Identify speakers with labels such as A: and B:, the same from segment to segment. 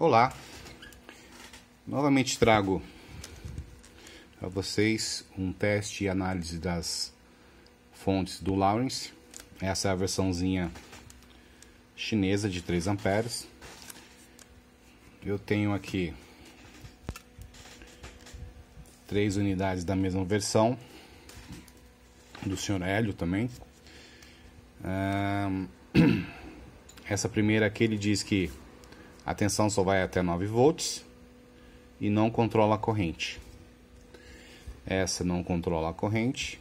A: Olá, novamente trago a vocês um teste e análise das fontes do Lawrence. Essa é a versãozinha chinesa de 3 amperes. Eu tenho aqui três unidades da mesma versão do Sr. Hélio também. Essa primeira aqui ele diz que a tensão só vai até 9 volts e não controla a corrente. Essa não controla a corrente.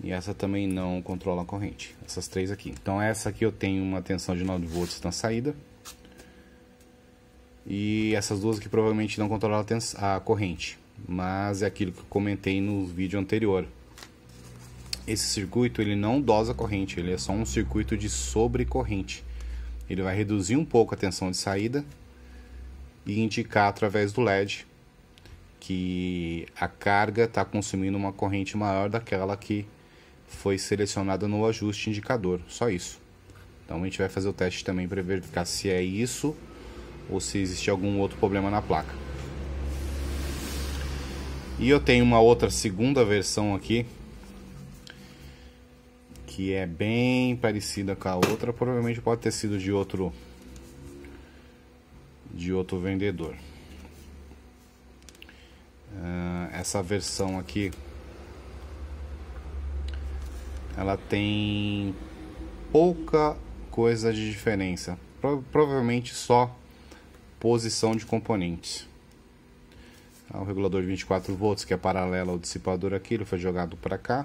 A: E essa também não controla a corrente. Essas três aqui. Então essa aqui eu tenho uma tensão de 9 volts na saída. E essas duas aqui provavelmente não controlam a corrente. Mas é aquilo que eu comentei no vídeo anterior. Esse circuito ele não dosa corrente, ele é só um circuito de sobrecorrente ele vai reduzir um pouco a tensão de saída e indicar através do LED que a carga está consumindo uma corrente maior daquela que foi selecionada no ajuste indicador, só isso. Então a gente vai fazer o teste também para verificar se é isso ou se existe algum outro problema na placa. E eu tenho uma outra segunda versão aqui que é bem parecida com a outra, provavelmente pode ter sido de outro de outro vendedor. Uh, essa versão aqui ela tem pouca coisa de diferença, Pro provavelmente só posição de componentes. Ah, o regulador de 24 volts que é paralelo ao dissipador aqui, ele foi jogado para cá.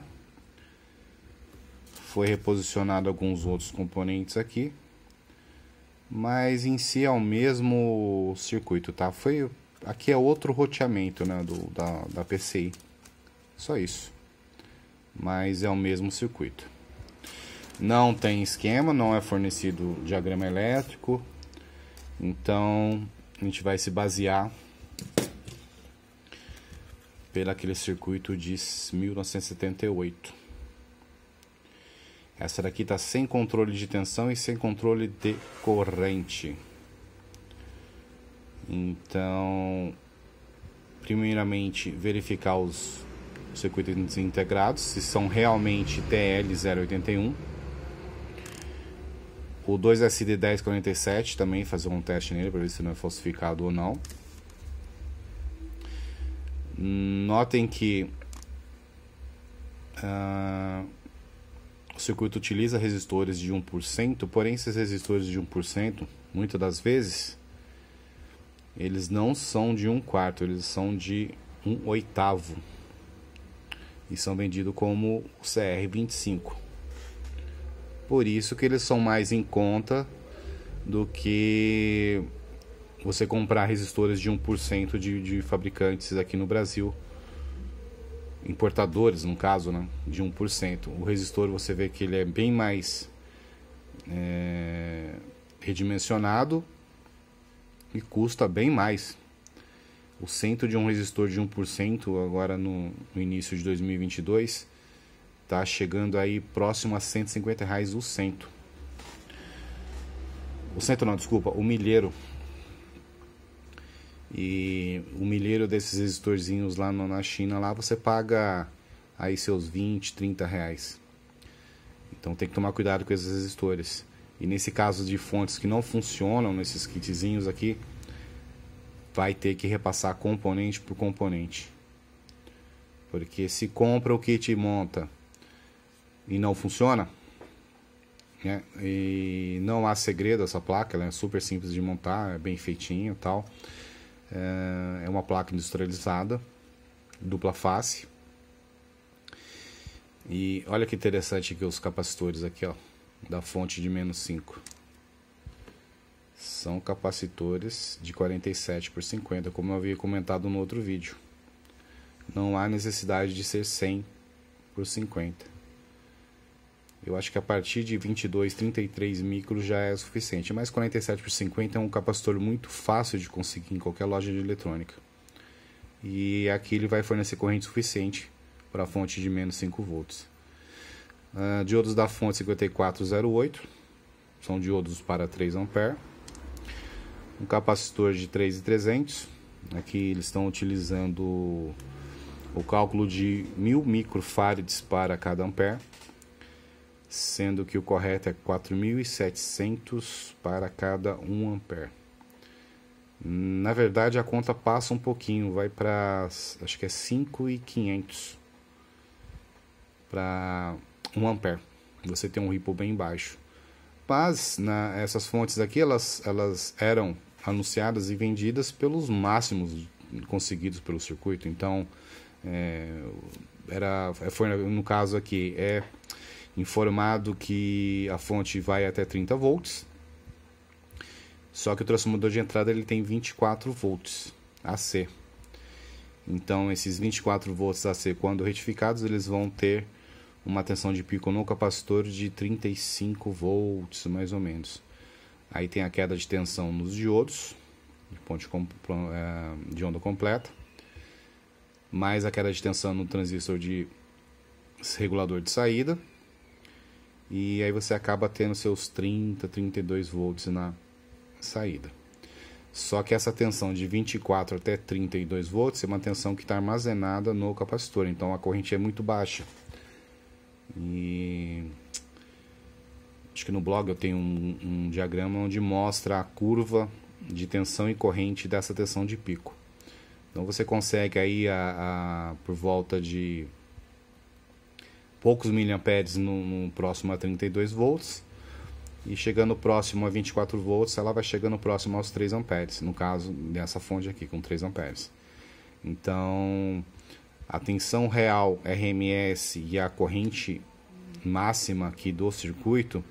A: Foi reposicionado alguns outros componentes aqui, mas em si é o mesmo circuito, tá? Foi aqui é outro roteamento, né, do, da, da PCI. Só isso. Mas é o mesmo circuito. Não tem esquema, não é fornecido diagrama elétrico. Então, a gente vai se basear pelo aquele circuito de 1978. Essa daqui está sem controle de tensão e sem controle de corrente. Então, primeiramente, verificar os circuitos integrados, se são realmente TL081. O 2SD1047 também, fazer um teste nele para ver se não é falsificado ou não. Notem que... Uh, circuito utiliza resistores de 1%, porém esses resistores de 1%, muitas das vezes, eles não são de 1 quarto, eles são de 1 oitavo. E são vendidos como CR25. Por isso que eles são mais em conta do que você comprar resistores de 1% de, de fabricantes aqui no Brasil importadores, no caso, né, de 1%. O resistor você vê que ele é bem mais é, redimensionado e custa bem mais. O centro de um resistor de 1% agora no, no início de 2022 está chegando aí próximo a 150 reais o cento. O cento não, desculpa, o milheiro e o milheiro desses resistorzinhos lá na China, lá você paga aí seus 20, 30 reais. Então tem que tomar cuidado com esses resistores. E nesse caso de fontes que não funcionam, nesses kitzinhos aqui, vai ter que repassar componente por componente. Porque se compra o kit e monta e não funciona, né? e não há segredo essa placa, ela é super simples de montar, é bem feitinho e tal. É, é uma placa industrializada, dupla face. E olha que interessante aqui os capacitores aqui, ó, da fonte de menos 5. São capacitores de 47 por 50, como eu havia comentado no outro vídeo. Não há necessidade de ser 100 por 50. Eu acho que a partir de 22, 33 micros já é suficiente, mas 47 por 50 é um capacitor muito fácil de conseguir em qualquer loja de eletrônica. E aqui ele vai fornecer corrente suficiente para a fonte de menos 5 volts. Uh, diodos da fonte 5408 são diodos para 3 ampere. Um capacitor de 3,300. Aqui eles estão utilizando o cálculo de 1000 microfarads para cada ampere sendo que o correto é 4.700 para cada 1 ampere. Na verdade, a conta passa um pouquinho, vai para acho que é 5.500 para 1 ampere. Você tem um ripple bem baixo. Mas na, essas fontes aqui elas, elas eram anunciadas e vendidas pelos máximos conseguidos pelo circuito. Então, é, era, foi no caso aqui, é informado que a fonte vai até 30 volts. Só que o transformador de entrada ele tem 24 volts AC. Então esses 24 volts AC quando retificados, eles vão ter uma tensão de pico no capacitor de 35 volts, mais ou menos. Aí tem a queda de tensão nos diodos, de, ponte é, de onda completa, mais a queda de tensão no transistor de regulador de saída, e aí você acaba tendo seus 30, 32 volts na saída. Só que essa tensão de 24 até 32 volts é uma tensão que está armazenada no capacitor, então a corrente é muito baixa. E acho que no blog eu tenho um, um diagrama onde mostra a curva de tensão e corrente dessa tensão de pico. Então você consegue aí a, a por volta de poucos miliamperes no, no próximo a 32 volts e chegando próximo a 24 volts, ela vai chegando próximo aos 3 amperes, no caso dessa fonte aqui com 3 amperes. Então, a tensão real RMS e a corrente máxima aqui do circuito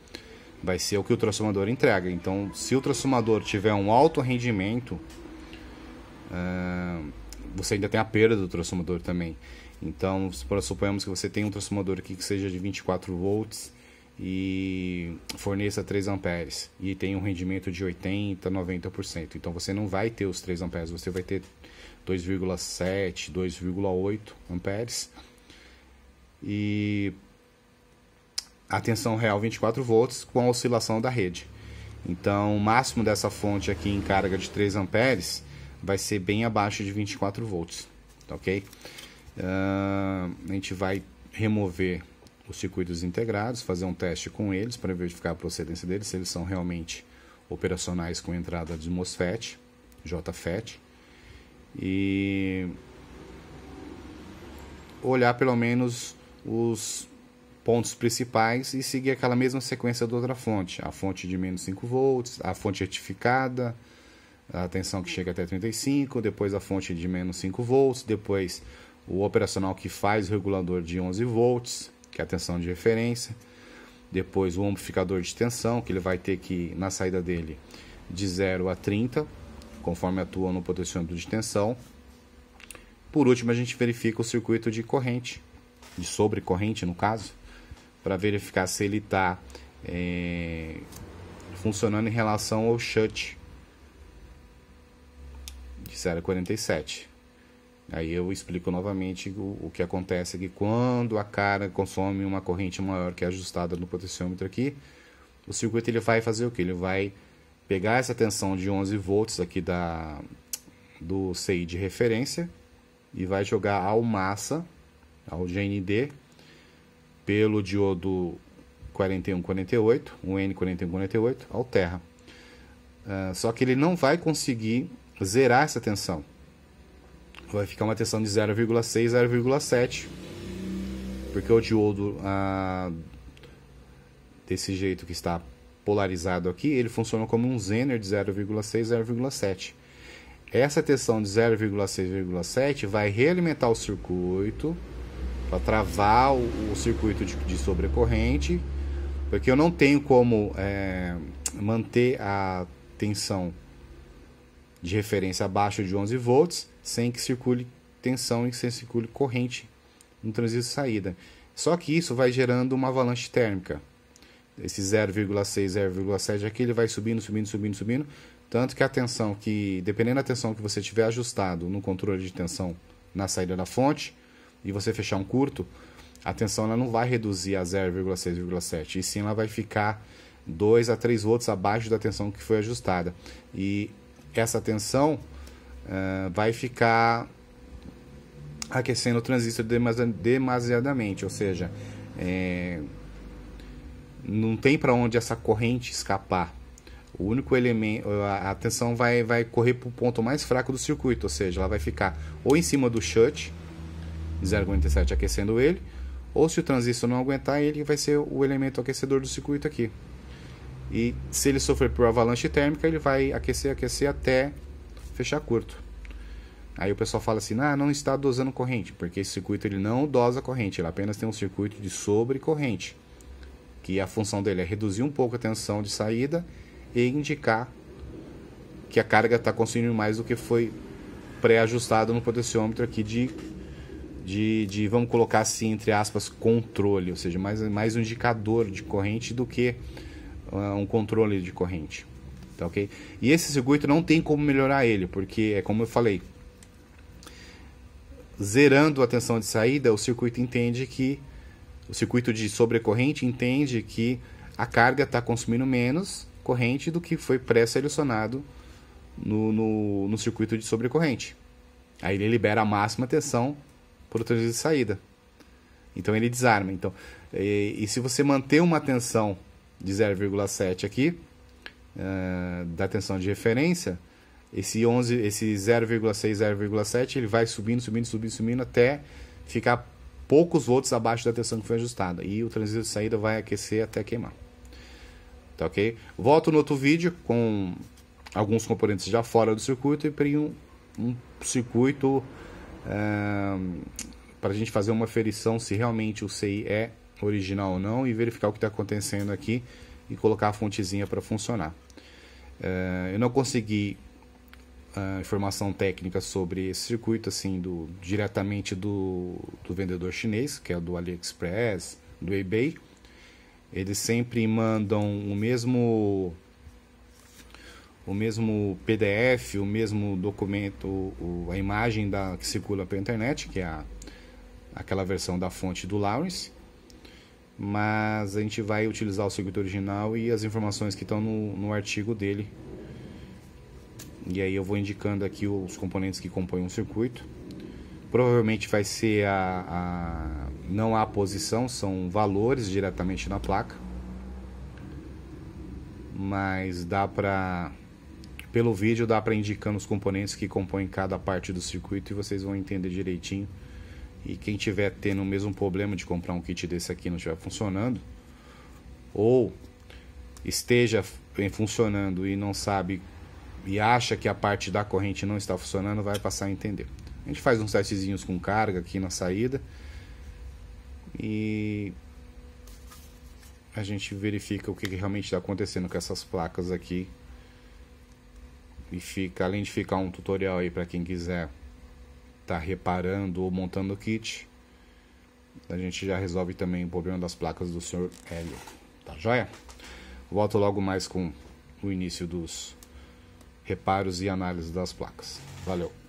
A: vai ser o que o transformador entrega. Então, se o transformador tiver um alto rendimento, eh, você ainda tem a perda do transformador também. Então, suponhamos que você tem um transformador aqui que seja de 24 volts e forneça 3 amperes e tem um rendimento de 80, 90%. Então você não vai ter os 3 amperes, você vai ter 2,7, 2,8 amperes. E a tensão real 24 volts com a oscilação da rede. Então, o máximo dessa fonte aqui em carga de 3 amperes vai ser bem abaixo de 24 volts, tá OK? Uh, a gente vai remover os circuitos integrados, fazer um teste com eles para verificar a procedência deles, se eles são realmente operacionais com entrada de MOSFET, JFET, e olhar pelo menos os pontos principais e seguir aquela mesma sequência da outra fonte, a fonte de menos 5 volts, a fonte certificada, a tensão que chega até 35, depois a fonte de menos 5 volts, depois o operacional que faz o regulador de 11 volts, que é a tensão de referência, depois o amplificador de tensão, que ele vai ter que, na saída dele, de 0 a 30, conforme atua no potenciômetro de tensão. Por último, a gente verifica o circuito de corrente, de sobrecorrente no caso, para verificar se ele está é, funcionando em relação ao shut de 47. Aí eu explico novamente o, o, que acontece que quando a cara consome uma corrente maior que é ajustada no potenciômetro aqui, o circuito ele vai fazer o que? Ele vai pegar essa tensão de 11 volts aqui da, do CI de referência e vai jogar ao massa, ao GND, pelo diodo 4148, o N4148, ao terra. Uh, só que ele não vai conseguir zerar essa tensão vai ficar uma tensão de 0,6 0,7 porque o diodo ah, desse jeito que está polarizado aqui ele funciona como um zener de 0,6 0,7 essa tensão de 0,6 0,7 vai realimentar o circuito para travar o, o circuito de, de, sobrecorrente porque eu não tenho como é, manter a tensão de referência abaixo de 11 volts sem que circule tensão e sem que circule corrente no transito de saída. Só que isso vai gerando uma avalanche térmica. Esse 0,6, 0,7 aqui, ele vai subindo, subindo, subindo, subindo. Tanto que a tensão que, dependendo da tensão que você tiver ajustado no controle de tensão na saída da fonte, e você fechar um curto, a tensão ela não vai reduzir a 0,6,7, e sim ela vai ficar 2 a 3 volts abaixo da tensão que foi ajustada. E essa tensão uh, vai ficar aquecendo o transistor demasiadamente, ou seja, é, não tem para onde essa corrente escapar. O único elemento, a tensão vai, vai correr para o ponto mais fraco do circuito, ou seja, ela vai ficar ou em cima do shut, 0,47 aquecendo ele, ou se o transistor não aguentar, ele vai ser o elemento aquecedor do circuito aqui. E se ele sofrer por avalanche térmica, ele vai aquecer, aquecer até fechar curto. Aí o pessoal fala assim: ah, não está dosando corrente, porque esse circuito ele não dosa corrente, ele apenas tem um circuito de sobrecorrente, que a função dele é reduzir um pouco a tensão de saída e indicar que a carga está consumindo mais do que foi pré-ajustado no potenciômetro aqui de, de, de, vamos colocar assim, entre aspas, controle, ou seja, mais, mais um indicador de corrente do que uh, um controle de corrente. Tá ok? E esse circuito não tem como melhorar ele, porque é como eu falei. Zerando a tensão de saída, o circuito entende que. O circuito de sobrecorrente entende que a carga está consumindo menos corrente do que foi pré-selecionado no, no, no, circuito de sobrecorrente. Aí ele libera a máxima tensão para o trânsito de saída. Então ele desarma. Então, e, e se você manter uma tensão de 0,7 aqui, eh, da tensão de referência, esse 11, esse 0,6, 0,7, ele vai subindo, subindo, subindo, subindo até ficar poucos volts abaixo da tensão que foi ajustada. E o transistor de saída vai aquecer até queimar. Tá ok? Volto no outro vídeo com alguns componentes já fora do circuito e para um, um, circuito eh, para a gente fazer uma ferição se realmente o CI é original ou não e verificar o que está acontecendo aqui e colocar a fontezinha para funcionar. Uh, eu não consegui uh, informação técnica sobre esse circuito assim do diretamente do, do vendedor chinês, que é do AliExpress, do eBay. Eles sempre mandam o mesmo o mesmo PDF, o mesmo documento, o, a imagem da, que circula pela internet, que é a, aquela versão da fonte do Lawrence, mas a gente vai utilizar o circuito original e as informações que estão no, no artigo dele. E aí eu vou indicando aqui os componentes que compõem o circuito. Provavelmente vai ser a, a não há posição, são valores diretamente na placa. Mas dá para pelo vídeo dá para indicando os componentes que compõem cada parte do circuito e vocês vão entender direitinho e quem tiver tendo o mesmo problema de comprar um kit desse aqui não estiver funcionando, ou esteja funcionando e não sabe e acha que a parte da corrente não está funcionando, vai passar a entender. A gente faz uns testezinhos com carga aqui na saída e a gente verifica o que realmente está acontecendo com essas placas aqui. E fica, além de ficar um tutorial aí para quem quiser está reparando ou montando o kit, a gente já resolve também o problema das placas do Sr. Hélio. Tá joia? Volto logo mais com o início dos reparos e análise das placas. Valeu!